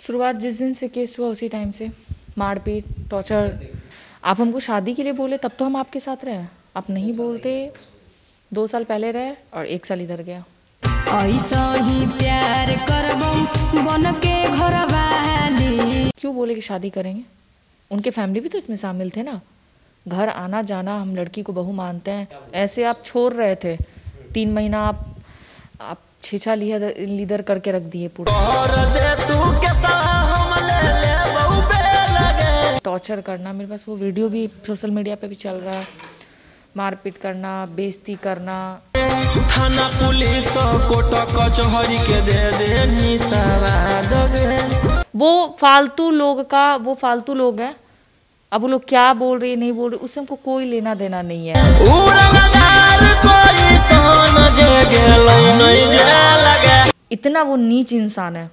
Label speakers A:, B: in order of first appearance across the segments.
A: शुरुआत जिस दिन से केस हुआ उसी टाइम से मारपीट टॉर्चर आप हमको शादी के लिए बोले तब तो हम आपके साथ रहे आप नहीं बोलते दो साल पहले रहे और एक साल इधर गया ही प्यार के क्यों बोले कि शादी करेंगे उनके फैमिली भी तो इसमें शामिल थे ना घर आना जाना हम लड़की को बहू मानते हैं ऐसे आप छोड़ रहे थे तीन महीना आप आप छीछा लिया लीदर करके रख दिए टॉर्चर करना मेरे पास वो वीडियो भी सोशल मीडिया पे भी चल रहा है मारपीट करना बेइज्जती करना
B: थाना पुलिस को के दे
A: दे वो फालतू लोग का वो फालतू लोग है अब वो लोग क्या बोल रहे नहीं बोल रहे उससे हमको कोई लेना देना नहीं है इतना वो नीच इंसान है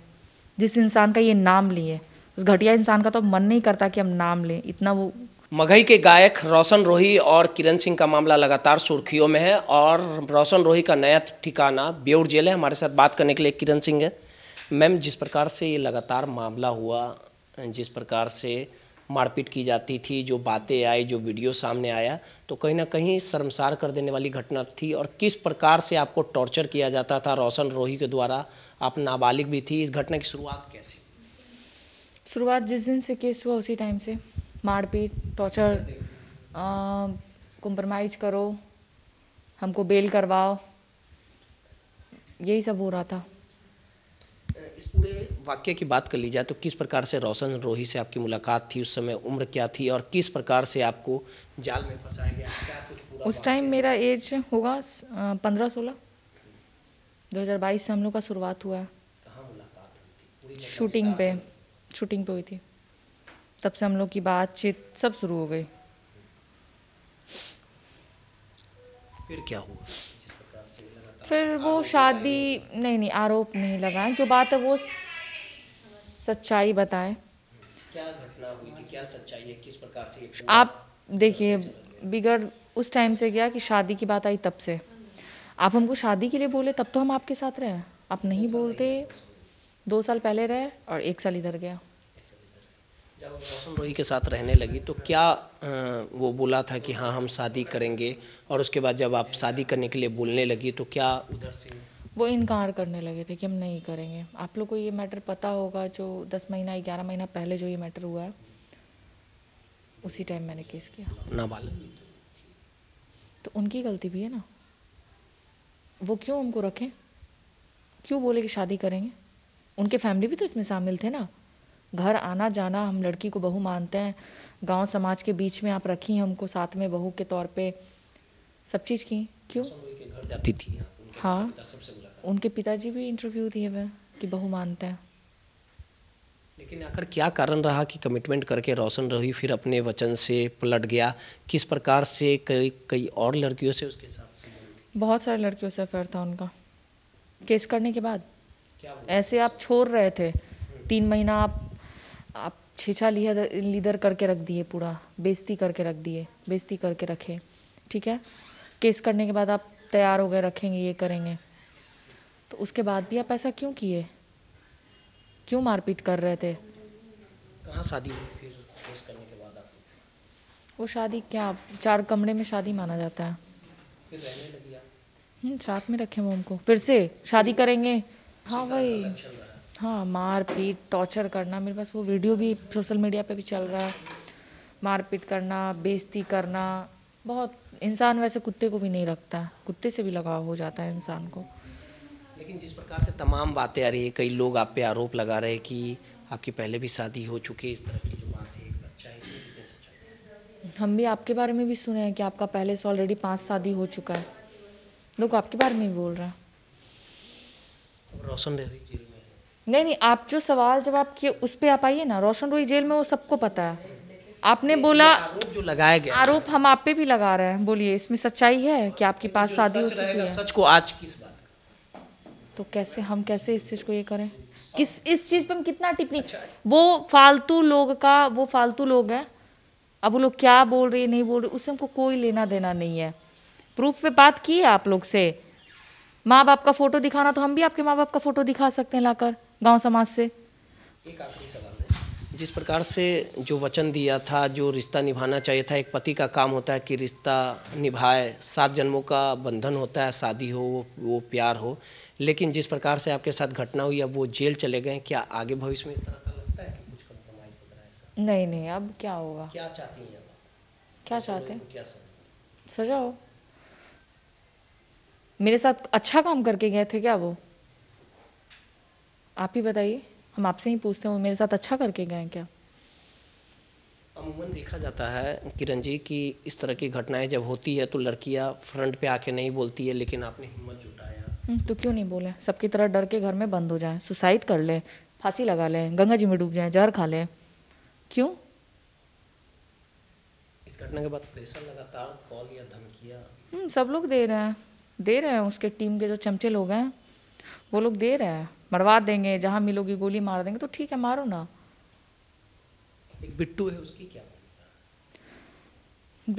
A: जिस इंसान का ये नाम लिए उस घटिया इंसान का तो मन नहीं करता कि हम नाम लें इतना वो
B: मगही के गायक रोशन रोही और किरण सिंह का मामला लगातार सुर्खियों में है और रोशन रोही का नया ठिकाना बेउर जेल है हमारे साथ बात करने के लिए किरण सिंह है मैम जिस प्रकार से ये लगातार मामला हुआ जिस प्रकार से मारपीट की जाती थी जो बातें आई जो वीडियो सामने आया तो कहीं ना कहीं शर्मसार कर देने वाली घटना थी और किस प्रकार से आपको टॉर्चर किया जाता था रोशन रोही के द्वारा आप नाबालिग भी थी इस घटना की शुरुआत कैसी
A: शुरुआत जिस दिन से केस हुआ उसी टाइम से मारपीट टॉर्चर कॉम्प्रोमाइज करो हमको बेल करवाओ यही सब हो रहा था
B: इस पूरे वाक्य की बात कर ली जाए तो किस प्रकार से रोशन रोही से आपकी मुलाकात थी उस समय उम्र क्या थी और किस प्रकार से आपको जाल में फंसाया गया क्या कुछ उस
A: टाइम मेरा एज होगा पंद्रह सोलह दो हजार बाईस से हम लोग का शुरुआत हुआ शूटिंग पे शूटिंग पे हुई थी तब से हम लोग की बातचीत सब शुरू हो गई फिर क्या हुआ फिर वो शादी नहीं नहीं आरोप नहीं लगाए जो बात है वो सच्चाई बताएं
B: क्या घटना हुई थी क्या सच्चाई है किस प्रकार से आप
A: देखिए बिगड़ उस टाइम से गया कि शादी की बात आई तब से आप हमको शादी के लिए बोले तब तो हम आपके साथ रहे आप नहीं बोलते दो साल पहले रहे और एक साल इधर गया
B: जब रोही के साथ रहने लगी तो क्या वो बोला था कि हाँ हम शादी करेंगे और उसके बाद जब आप शादी करने के लिए बोलने लगी तो क्या
A: उधर से वो इनकार करने लगे थे कि हम नहीं करेंगे आप लोग को ये मैटर पता होगा जो दस महीना ग्यारह महीना पहले जो ये मैटर हुआ है उसी टाइम मैंने केस किया नाबालिग तो उनकी गलती भी है ना वो क्यों उनको रखें क्यों बोले कि शादी करेंगे उनके फैमिली भी तो इसमें शामिल थे ना घर आना जाना हम लड़की को बहू मानते हैं गांव समाज के बीच में आप रखी हमको साथ में बहू के तौर पे सब चीज़ की क्यों जाती थी हाँ उनके पिताजी भी इंटरव्यू दिए हुए कि बहू मानते हैं
B: लेकिन आखिर क्या कारण रहा कि कमिटमेंट करके रोशन रही फिर अपने वचन से पलट गया किस प्रकार से कई कई और लड़कियों से उसके साथ
A: बहुत सारे लड़कियों से अफेयर था उनका केस करने के बाद ऐसे आप छोड़ रहे थे तीन महीना आप आप छिछा लीदर करके रख दिए पूरा बेजती करके रख दिए बेजती करके रखे ठीक है केस करने के बाद आप तैयार हो गए रखेंगे ये करेंगे तो उसके बाद भी आप ऐसा क्यों किए क्यों मारपीट कर रहे थे
B: कहाँ शादी हुई फिर केस करने के बाद
A: वो शादी क्या चार कमरे में शादी माना जाता है
B: फिर रहने लगी आप
A: हम्म, साथ में रखे मोम को फिर से शादी करेंगे हाँ भाई अच्छा हाँ मार पीट टॉर्चर करना मेरे पास वो वीडियो भी सोशल मीडिया पे भी चल रहा है मार पीट करना बेइज्जती करना बहुत इंसान वैसे कुत्ते को भी नहीं रखता कुत्ते से भी लगाव हो जाता है इंसान को लेकिन जिस
B: प्रकार से तमाम बातें आ रही है कई लोग आप पे आरोप लगा रहे हैं कि आपकी पहले भी शादी हो चुकी है इस तरह की जो बात है बच्चा है इसमें कितने सच्चाई
A: हम भी आपके बारे में भी सुने हैं कि आपका पहले से ऑलरेडी पांच शादी हो चुका है लोग आपके बारे में भी बोल रहे हैं
B: रोशन रोही जेल में
A: नहीं नहीं आप जो सवाल जब आप किए उस पर आप आइए ना रोशन रोही जेल में वो सबको पता है आपने बोला आरोप
B: जो लगाया गया आरोप
A: हम आप पे भी लगा रहे हैं बोलिए इसमें सच्चाई है कि आपकी पास शादी हो चुकी है सच को आज किस बात तो कैसे हम कैसे इस चीज़ को ये करें किस इस चीज़ पर हम कितना टिप्पणी अच्छा वो फालतू लोग का वो फालतू लोग हैं अब वो लोग क्या बोल रहे हैं नहीं बोल रहे उससे हमको कोई लेना देना नहीं है प्रूफ पे बात की है आप लोग से माँ बाप का फोटो दिखाना तो हम भी आपके माँ बाप का फोटो दिखा सकते हैं लाकर गांव समाज से एक आखिरी
B: सवाल है जिस प्रकार से जो वचन दिया था जो रिश्ता निभाना चाहिए था एक पति का काम होता है कि रिश्ता निभाए सात जन्मों का बंधन होता है शादी हो वो प्यार हो लेकिन जिस प्रकार से आपके साथ घटना हुई अब वो जेल चले गए क्या आगे भविष्य में इस तरह का लगता है कि कुछ
A: कम्प्रोमाइज ऐसा नहीं नहीं अब क्या होगा क्या चाहती हैं क्या चाहते हैं सजा हो मेरे साथ अच्छा काम करके गए थे क्या वो आप ही बताइए हम आपसे ही पूछते हैं मेरे साथ अच्छा करके गए क्या
B: अमूमन देखा जाता है किरण जी की इस तरह की घटनाएं जब होती है तो लड़कियां फ्रंट पे आके नहीं बोलती है लेकिन आपने हिम्मत जुटाया
A: तो क्यों नहीं बोले सबकी तरह डर के घर में बंद हो जाए सुसाइड कर ले फांसी लगा ले गंगा जी में डूब जाए जहर खा ले क्यों
B: इस घटना के बाद प्रेशर लगातार कॉल या धमकियां
A: हम्म, सब लोग दे रहे हैं दे रहे हैं उसके टीम के जो चमचे लोग हैं वो लोग दे रहे हैं मरवा देंगे जहां मिलोगी गोली मार देंगे तो ठीक है मारो ना
B: एक बिट्टू है उसकी क्या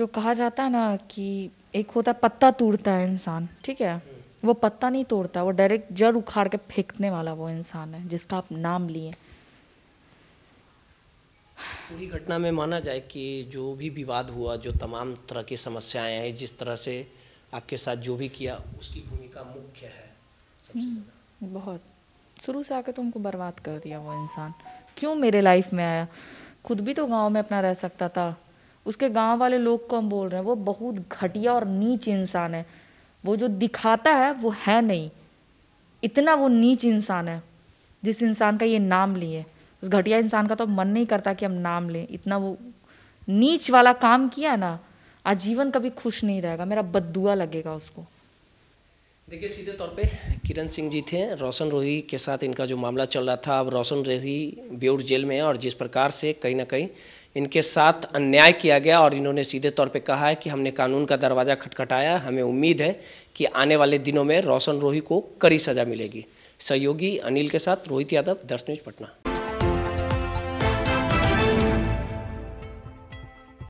A: जो कहा जाता है ना कि एक होता है पत्ता तोड़ता है इंसान ठीक है हम्म। वो पत्ता नहीं तोड़ता वो डायरेक्ट जड़ उखाड़ के फेंकने वाला वो इंसान है जिसका आप नाम लिए
B: पूरी घटना में माना जाए कि जो भी विवाद हुआ जो तमाम तरह की समस्याएं हैं जिस तरह से आपके साथ जो भी किया उसकी भूमिका मुख्य है
A: हम्म, बहुत शुरू से आके तुमको तो बर्बाद कर दिया वो इंसान क्यों मेरे लाइफ में आया खुद भी तो गांव में अपना रह सकता था उसके गांव वाले लोग को हम बोल रहे हैं वो बहुत घटिया और नीच इंसान है वो जो दिखाता है वो है नहीं इतना वो नीच इंसान है जिस इंसान का ये नाम लिए उस घटिया इंसान का तो मन नहीं करता कि हम नाम लें इतना वो नीच वाला काम किया ना आजीवन कभी खुश नहीं रहेगा मेरा बदुआ लगेगा उसको
B: देखिए सीधे तौर पे किरण सिंह जी थे रोशन रोही के साथ इनका जो मामला चल रहा था अब रोशन रोही बेउर जेल में है और जिस प्रकार से कहीं ना कहीं इनके साथ अन्याय किया गया और इन्होंने सीधे तौर पे कहा है कि हमने कानून का दरवाज़ा खटखटाया हमें उम्मीद है कि आने वाले दिनों में रोशन रोही को कड़ी सज़ा मिलेगी सहयोगी अनिल के साथ रोहित यादव दर्श न्यूज पटना